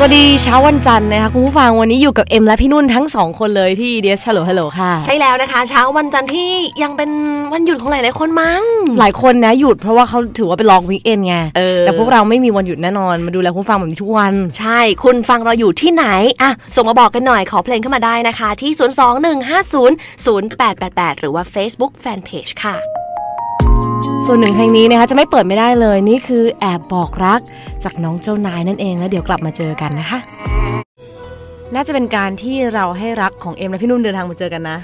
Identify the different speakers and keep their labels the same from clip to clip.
Speaker 1: สวัสดีเช้าวันจันทร์นะคะคุณผู้ฟังวันนี้อยู่กับเอ็มและพี่นุ่นทั้งสองคนเลยที่เดียสฮัลโหลฮัลโหลค่ะ ใช่แล้วนะคะเช้าวันจันทร์ที่ยังเป็นวันหยุดของหลายยคนมั้ง หลายคนนะหยุดเพราะว่าเขาถือว่าเป็นลองวิกเอนไง แต่พวกเราไม่มีวันหยุดแน่นอนมาดูแลคุณฟังแบบนี้ทุกวัน ใช่คุณฟังเราอยู่ที่ไหนอ่ะส่งมาบอกกันหน่อยขอเพลงเข้ามาได้นะคะที่ 021500888 หรือว่า Facebook Fanpage ค่ะส่วนหนึ่งเพลงนี้นะคะจะไม่เปิดไม่ได้เลยนี่คือแอบบอกรักจากน้องเจ้านายนั่นเอง แล้วเดี๋ยวกลับมาเจอกันนะคะ น่าจะเป็นการที่เราให้รักของเอ็มและพี่นุ่นเดินทางมาเจอกันนะ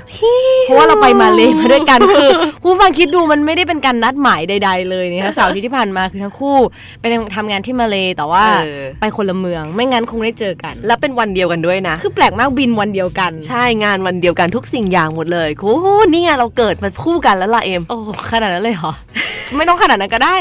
Speaker 1: เพราะว่าเราไปมาเลยมาด้วยกันคือ ผู้ฟังคิดดูมันไม่ได้เป็นการนัดหมายใดๆ เลยนะคะสาวทิที่ผ่านมาคือทั้งคู่ไปทำงานที่มาเลยแต่ว่าไปคนละเมืองไม่งั้นคงได้เจอกัน และเป็นวันเดียวกันด้วยนะคือแปลกมากบินวันเดียวกันใช่งานวันเดียวกันทุกสิ่งอย่างหมดเลยคุณนี่ไงเราเกิดมาคู่กันแล้วล่ะเอ็มโอ้ขนาดนั้นเลยเหรอไม่ต้องขนาดนั้นก็ได้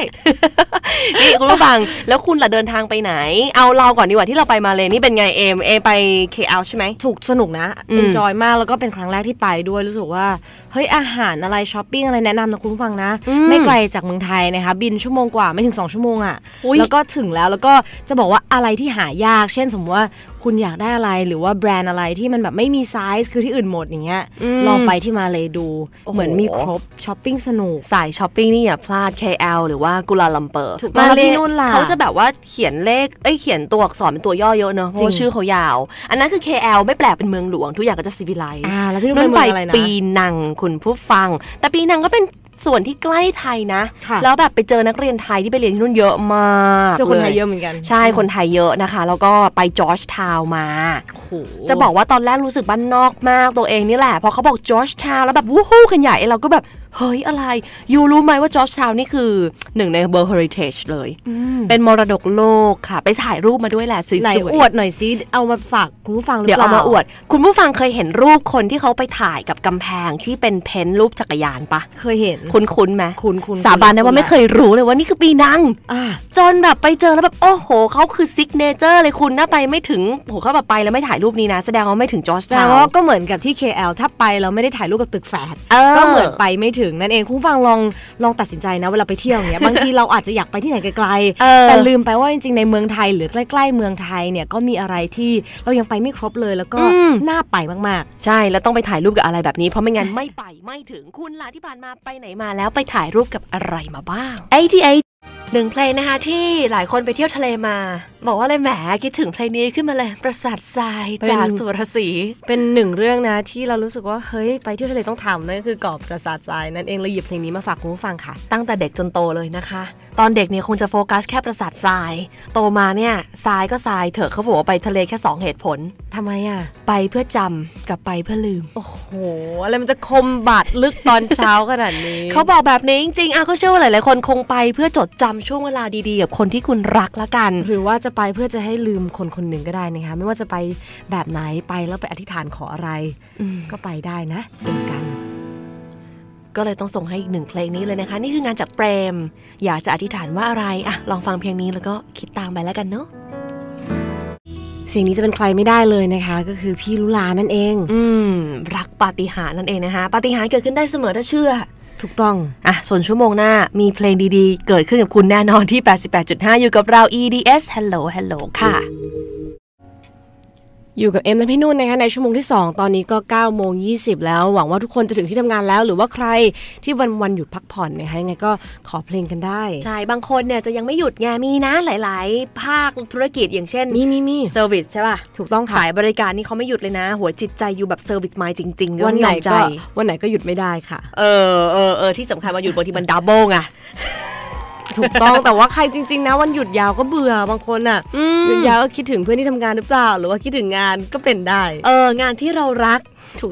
Speaker 1: นี่คุณผู้ฟัง แล้วคุณล่ะเดินทางไปไหน เอาเราก่อนดีกว่า ที่เราไปมาเลยนี่เป็นไงเอมเอไป KL ใช่ไหม ถูกสนุกนะ เอนจอยมากแล้วก็เป็นครั้งแรกที่ไปด้วยรู้สึกว่า เฮ้ยอาหารอะไรช้อปปิ้งอะไรแนะนำนะคุณผู้ฟังนะ ไม่ไกลจากเมืองไทยนะคะบินชั่วโมงกว่าไม่ถึง 2 ชั่วโมงอ่ะแล้วก็ถึงแล้วแล้วก็จะบอกว่าอะไรที่หายากเช่น สมมติว่าคุณอยากได้อะไรหรือว่าแบรนด์อะไรที่มันแบบไม่มีไซส์คือที่อื่นหมดอย่างเงี้ยลองไปที่มาเลยดู เหมือนมีครบช้อปปิ้งสนุกสายช้อปปิ้งนี่อย่าพลาด KL หรือว่ากุลาลัมเปอร์มาที่นู่นล่ะเขาจะแบบว่าเขียนเลขเอ้ยเขียนตัวอักษรเป็นตัวย่อเยอะเนอะเพราะชื่อเขายาว อันนั้นคือ KL ไม่แปลเป็นเมืองหลวงทุกอย่างก็จะซีวิไลซ์วนั่นไปปีนังคุณผู้ฟัง แต่ปีนังก็เป็นส่วนที่ใกล้ไทยนะ แล้วแบบไปเจอนักเรียนไทยที่ไปเรียนที่นู่นเยอะมากเจอคนไทยเยอะเหมือนกัน ใช่คนไทยเยอะนะคะ แล้วก็ไปจอร์จทาวมาจะบอกว่าตอนแรกรู้สึกบ้านนอกมากตัวเองนี่แหละ พอเขาบอกจอร์จทาวแล้วแบบวู้ฮู้กันใหญ่เราก็แบบเฮ้ยอะไรยูรู้ไหมว่าจอร์ชทาวนี่คือหนึ่งในเบอร์เฮอริเทจเลยเป็นมรดกโลกค่ะ ไปถ่ายรูปมาด้วยแหละสวยไหนอวดหน่อยซิ เอามาฝากคุณผู้ฟังเดี๋ยวเอามาอวดคุณผู้ฟังเคยเห็นรูปคนที่เขาไปถ่ายกับกำแพงที่เป็นเพ้นรูปจักรยานปะ เคยเห็นคุ้นคุ้นไหมคุ้นคุ้นสาบานได้ว่าไม่เคยรู้เลยว่านี่คือปีนังจนแบบไปเจอแล้วแบบโอ้โหเขาคือซิกเนเจอร์เลยคุณถ้าไปไม่ถึงโหเขาแบบไปแล้วไม่ถ่ายรูปนี้นะแสดงว่าไม่ถึงจอร์ชทาวก็เหมือนกับที่ KL ถ้าไปเราไม่ได้ถ่ายรูปกับตึกแฟดก็เหมือนไปไม่ถึงึงนั่นเองคุณฟังลองลองตัดสินใจนะเวลาไปเที่ยวเนี้ยบางทีเราอาจจะอยากไปที่ไหนไกลๆแต่ลืมไปว่าจริงๆในเมืองไทยหรือใกล้ๆเมืองไทยเนี่ยก็มีอะไรที่เรายังไปไม่ครบเลยแล้วก็น่าไปมากๆ ใช่แล้วต้องไปถ่ายรูปกับอะไรแบบนี้ เพราะไม่งั้นไม่ไปไม่ถึงคุณล่ะที่ผ่านมาไปไหนมาแล้วไปถ่ายรูปกับอะไรมาบ้าง ATA หนึ่งเพลงนะคะที่หลายคนไปเที่ยวทะเลมาบอกว่าเลยแหมคิดถึงเพลงนี้ขึ้นมาเลยประสาททรายจากสุรศรีเป็นหนึ่งเรื่องนะที่เรารู้สึกว่าเฮ้ยไปเที่ยวทะเลต้องทำนั่นคือกอบประสาททรายนั่นเองเลยหยิบเพลงนี้มาฝากคุณผู้ฟังค่ะ ตั้งแต่เด็กจนโตเลยนะคะ ตอนเด็กเนี่ยคงจะโฟกัสแค่ประสาททราย โตมาเนี่ยทรายก็ทรายเถอะเขาบอกว่าไปทะเลแค่ 2 เหตุผล ทำไมอ่ะไปเพื่อจำกับไปเพื่อลืม โอ้โหอะไรมันจะคมบาดลึกตอนเช้าขนาดนี้เขาบอกแบบนี้จริงๆอ่ะก็เชื่อว่าหลายๆ คนคงไปเพื่อจดจำช่วงเวลาดีๆกับคนที่คุณรักละกัน หรือว่าจะไปเพื่อจะให้ลืมคนคนหนึ่งก็ได้นะคะไม่ว่าจะไปแบบไหนไปแล้วไปอธิษฐานขออะไรก็ไปได้นะเช่นกัน ก็เลยต้องส่งให้อีกหนึ่งเพลงนี้เลยนะคะ นี่คืองานจากเปรม อยากจะอธิษฐานว่าอะไรอะลองฟังเพลงนี้แล้วก็คิดตามไปแล้วกันเนาะสิ่งนี้จะเป็นใครไม่ได้เลยนะคะ ก็คือพี่ลุลานั่นเอง อืมรักปาฏิหาริย์นั่นเองนะคะปาฏิหาริย์เกิดขึ้นได้เสมอถ้าเชื่อถูกต้อง อ่ะ ส่วนชั่วโมงหน้า มีเพลงดีๆ เกิดขึ้นกับคุณแน่นอนที่ 88.5 อยู่กับเรา EDS Hello Hello ค่ะอยู่กับเอ็มและพี่นุ่นนะคะในชั่วโมงที่ 2 ตอนนี้ก็9โมงยีแล้ว หวังว่าทุกคนจะถึงที่ทำงานแล้ว หรือว่าใครที่วันวันหยุดพักผ่อนนะคะยังไงก็ขอเพลงกันได้ ใช่ บางคนเนี่ยจะยังไม่หยุดไงมีนะหลาย ๆ ภาคธุรกิจอย่างเช่นมีมีมีเซอร์วิสใช่ป่ะ ถูกต้องขายบริการนี่เขาไม่หยุดเลยนะ หัวจิตใจอยู่แบบเซอร์วิสมาจริงๆวันไหนก็วันไหนก็หยุดไม่ได้ค่ะ เออเออเออที่สำคัญวาหยุดบางทีมันดับเบิลไงถูกต้องแต่ว่าใครจริง ๆ นะ วันหยุดยาวก็เบื่อบางคนอ่ะหยุดยาวก็คิดถึงเพื่อนที่ทำงานหรือเปล่าหรือว่าคิดถึงงานก็เป็นได้ เออ งานที่เรารัก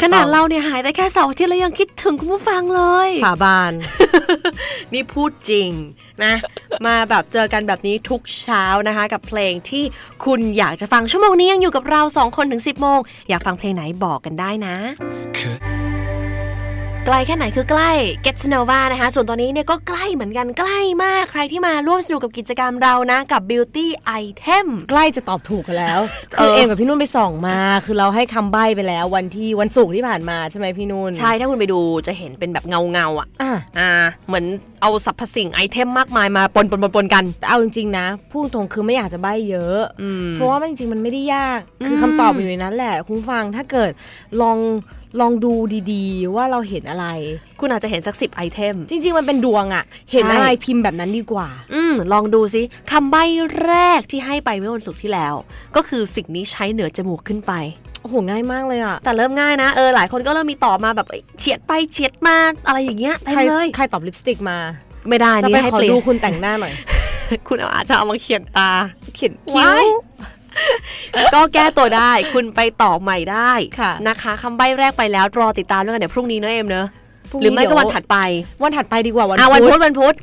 Speaker 1: ขนาดเราเนี่ยหายไปแค่เสาร์อที่ยรแล้วยังคิดถึงคุณผู้ฟังเลยสาบาน นี่พูดจริงนะ มาแบบเจอกันแบบนี้ทุกเช้านะคะ กับเพลงที่คุณอยากจะฟังชั่วโมงนี้ยังอยู่กับเราสองคนถึง10โมงอยากฟังเพลงไหนบอกกันได้นะไกลแค่ไหนคือใกล้ Get n o v a นะคะส่วนตอนนี้เนี่ยก็ใกล้เหมือนกันใกล้มากใครที่มาร่วมสนุกกับกิจกรรมเรานะ กับ Beauty Item ใกล้จะตอบถูกแล้ว คือเองกับพี่นุ่นไปส่องมา คือเราให้คำใบ้ไปแล้ววันที่วันศุกร์ที่ผ่านมา ใช่ไหมพี่นุ่น ใช่ถ้าคุณไปดูจะเห็นเป็นแบบเงาเงาอ่ะ อ่า เหมือนเอาสรรพสิ่งไอเทมมากมายมาปนปนปนปนกัน เอาจริง ๆนะพูดตรงคือไม่อยากจะใบ้เยอะเพราะว่าจริงๆมันไม่ได้ยาก คือคำตอบอยู่ในนั้นแหละ คุณฟังถ้าเกิดลองลองดูดีๆ ว่าเราเห็นอะไร คุณอาจจะเห็นสักสิบไอเทม จริง ๆมันเป็นดวงอะเห็นอะไรพิมพ์แบบนั้นดีกว่า อืมลองดูซิคำใบ้แรกที่ให้ไปเมื่อวันศุกร์ที่แล้ว ก็คือสิ่งนี้ใช้เหนือจมูกขึ้นไป โอ้โห ง่ายมากเลยอ่ะ แต่เริ่มง่ายนะ เออ หลายคนก็เริ่มมีตอบมาแบบเฉียดไปเฉียดมาอะไรอย่างเงี้ยใครเลยใครตอบลิปสติกมา ไม่ได้นี่ให้เปลีดูคุณแต่งหน้าหน่อยคุณอาจจะเอามาเขียนตาเขียนคิ้วก็แก้ตัวได้คุณไปต่อใหม่ได้ค่ะนะคะคำใบ้แรกไปแล้วรอติดตามด้วยกันเดี๋ยวพรุ่งนี้เนอะเอ็มเนอะ
Speaker 2: หรือไม่ก็วันถัด
Speaker 1: ไป วันถัดไปดีกว่า วันพุธวันพุธ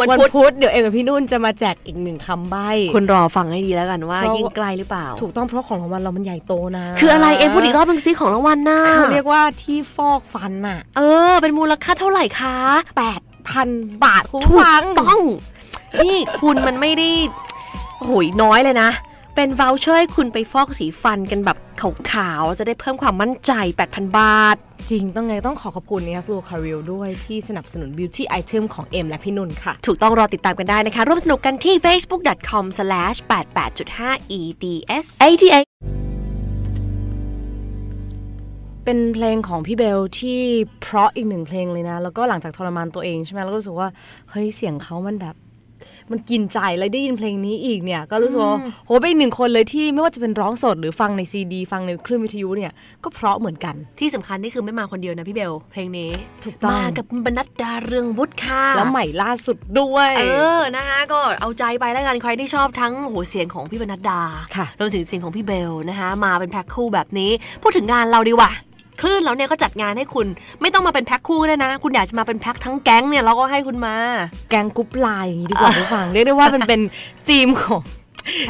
Speaker 1: วันพุธเดี๋ยวเอ็มกับพี่นุ่นจะมาแจกอีกหนึ่งคำใบ้ คุณรอฟังให้ดีแล้วกันว่ายิ่งไกลหรือเปล่า ถูกต้องเพราะของรางวัลเรามันใหญ่โตนะคืออะไรเอ็มพูดอีกรอบนึงซิของรางวัลน่ะเขาเรียกว่าที่ฟอกฟันน่ะ เออ เป็นมูลค่าเท่าไหร่คะแปดพันบาทถุกัต้องนี่คุณมันไม่ได้โอ้ยน้อยเลยนะเป็นว o เชอร์ให้คุณไปฟอกสีฟันกันแบบขาวๆ จะได้เพิ่มความมั่นใจ 8,000 บาท จริงต้องไงต้องขอขอบคุณนะคะฟลูคาริลด้วยที่สนับสนุน Beauty Item ของเอ็มและพี่นุ่นค่ะ ถูกต้องรอติดตามกันได้นะคะร่วมสนุกกันที่ facebook.com/88.5eds ATA เป็นเพลงของพี่เบลที่เพราะอีกหนึ่งเพลงเลยนะ แล้วก็หลังจากทรมานตัวเองใช่ไหมแล้วก็รู้สึกว่าเฮ้ยเสียงเขามันแบบมันกินใจแล้วได้ยินเพลงนี้อีกเนี่ย ก็รู้สึกว่าโหเป็นหนึ่งคนเลยที่ไม่ว่าจะเป็นร้องสด หรือฟังในซีดีฟังในคลื่นวิทยุเนี่ย ก็เพราะเหมือนกันที่สำคัญนี่คือไม่มาคนเดียวนะพี่เบล เพลงนี้ ถูกต้องมากับบรรณัดดาเรืองวุฒิค่ะแล้วใหม่ล่าสุดด้วย เออนะคะก็เอาใจไปแล้วกันใครที่ชอบทั้งโหเสียงของพี่บรรณัดดาค่ะรวมถึงเสียงของพี่เบลนะคะมาเป็นแพ็คคู่แบบนี้ พูดถึงงานเราดีกว่าคลื่นแล้วเนี่ยก็จัดงานให้คุณ ไม่ต้องมาเป็นแพ็คคู่เลยนะ คุณอยากจะมาเป็นแพ็คทั้งแก๊งเนี่ย เราก็ให้คุณมา แก๊งกรุ๊ปไลน์อย่างนี้ดีกว่าผู้ฟัง เรียกได้ว่ามันเป็นธีมของ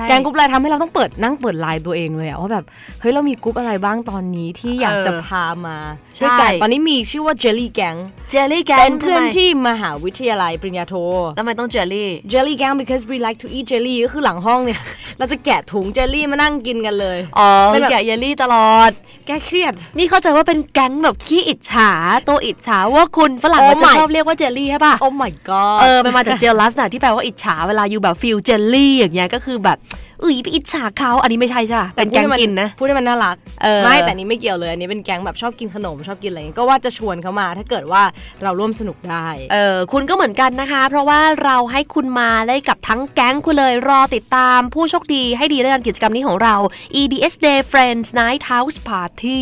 Speaker 1: แกงกรุ๊ปไลน์ทำให้เราต้องเปิดนั่งเปิดไลน์ตัวเองเลยอะว่าแบบเฮ้ยเรามีกรุ๊ปอะไรบ้างตอนนี้ที่อยากจะพามาใช่กันตอนนี้มีชื่อว่าเจลลี่แกงเจลลี่แกงเป็นเพื่อนที่มหาวิทยาลัยปริญญาโททำไมต้องเจลลี่เจลลี่แกง because we like to eat jelly ก็คือหลังห้องเนี่ย เราจะแกะถุงเจลลี่มานั่งกินกันเลยอ๋อแกะเจลลี่ตลอดแกเครียด นี่เข้าใจว่าเป็นแก๊งแบบ ขี้อิจฉาตัวอิจฉาว่าคุณฝรั่งมันจะชอบเรียกว่าเจลลี่ใช่ป่ะโอ้ my god เออมันมาจากเจลลัสนะที่แปลว่าอิจฉาเวลาอยู่แบบฟิลเจลลี่อย่างเงี้ยก็คือแบแบบอุ้ยไปอิจฉาเขาอันนี้ไม่ใช่ใช่เป็นแกงกินนะพูดให้มันน่ารัก ไม่แต่นี้ไม่เกี่ยวเลย อันนี้เป็นแกงแบบชอบกินขนม ชอบกินอะไรก็ว่าจะชวนเขามาถ้าเกิดว่าเราร่วมสนุกได้เออคุณก็เหมือนกันนะคะ เพราะว่าเราให้คุณมาได้กับทั้งแก๊งคุณเลยรอติดตามผู้โชคดีให้ดีด้วยกันกิจกรรมนี้ของเรา EDS Day Friends Night House Party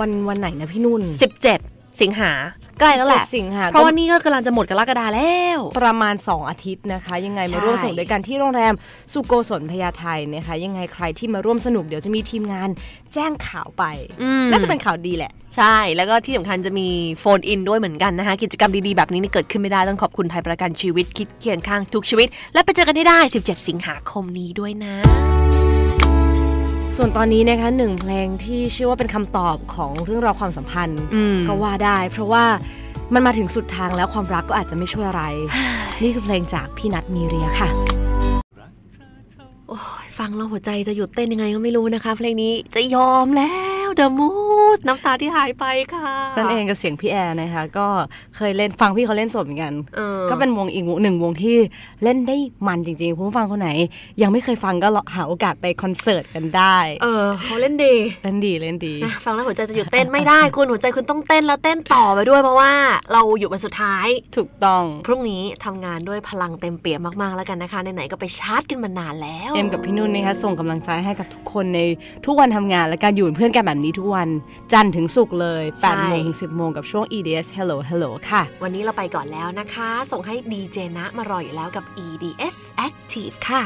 Speaker 1: วันวันไหนนะพี่นุ่น 17สิงหาใกล้แล้วแหละสิงหาเพราะว่านี่ก็กำลังจะหมดกรกฎาแล้ว ประมาณ 2 อาทิตย์นะคะ ยังไงมาร่วมสนุกด้วยกันที่โรงแรมสุโกศลพญาไทนะคะ ยังไงใครที่มาร่วมสนุกเดี๋ยวจะมีทีมงานแจ้งข่าวไป น่าจะเป็นข่าวดีแหละ ใช่แล้วก็ที่สำคัญจะมีโฟนอินด้วยเหมือนกันนะคะกิจกรรมดี ๆ แบบนี้เกิดขึ้นไม่ได้ต้องขอบคุณไทยประกันชีวิต คิดเคียงข้างทุกชีวิต และไปเจอกันให้ได้ 17 สิงหาคมนี้ด้วยนะส่วนตอนนี้นะคะหนึ่งเพลงที่ชื่อว่าเป็นคำตอบของเรื่องราวความสัมพันธ์ก็ว่าได้ เพราะว่ามันมาถึงสุดทางแล้วความรักก็อาจจะไม่ช่วยอะไร นี่คือเพลงจากพี่นัทมีเรียค่ะโอ้ยฟังแล้วหัวใจจะหยุดเต้นยังไงก็ไม่รู้นะคะเพลงนี้จะยอมแล้วเดอะมูน้ำตาที่หายไปค่ะนั่นเองกับเสียงพี่แอร์นะคะก็เคยเล่นฟังพี่เขาเล่นสดเหมือนกัน ก็เป็นวงอีกวงหนึ่งวงที่เล่นได้มันจริงๆ ผู้ฟังคนไหน ยังไม่เคยฟังก็หาโอกาสไปคอนเสิร์ตกันได้เออเขาเล่นดีเล่นดีเล่นดี ฟังแล้วหัวใจจะหยุดเต้นไม่ได้ คุณหัวใจคุณต้องเต้นแล้วเต้นต่อไปด้วย เพราะว่าเราอยู่วันสุดท้ายถูกต้องพรุ่งนี้ทำงานด้วยพลังเต็มเปี่ยมมากๆแล้วกันนะคะไหนๆก็ไปชาร์จกันมานานแล้วเอ็มกับพี่นุ่นนะคะส่งกำลังใจให้กับทุกคนในทุกวันทำงานและการอยู่เพื่อนกันแบบนี้ทุกวันจันถึงสุกเลย 8 โมงถึง10 โมงกับช่วง EDS Hello Hello ค่ะ วันนี้เราไปก่อนแล้วนะคะ ส่งให้ดีเจนะมารออยู่แล้วกับ EDS Active ค่ะ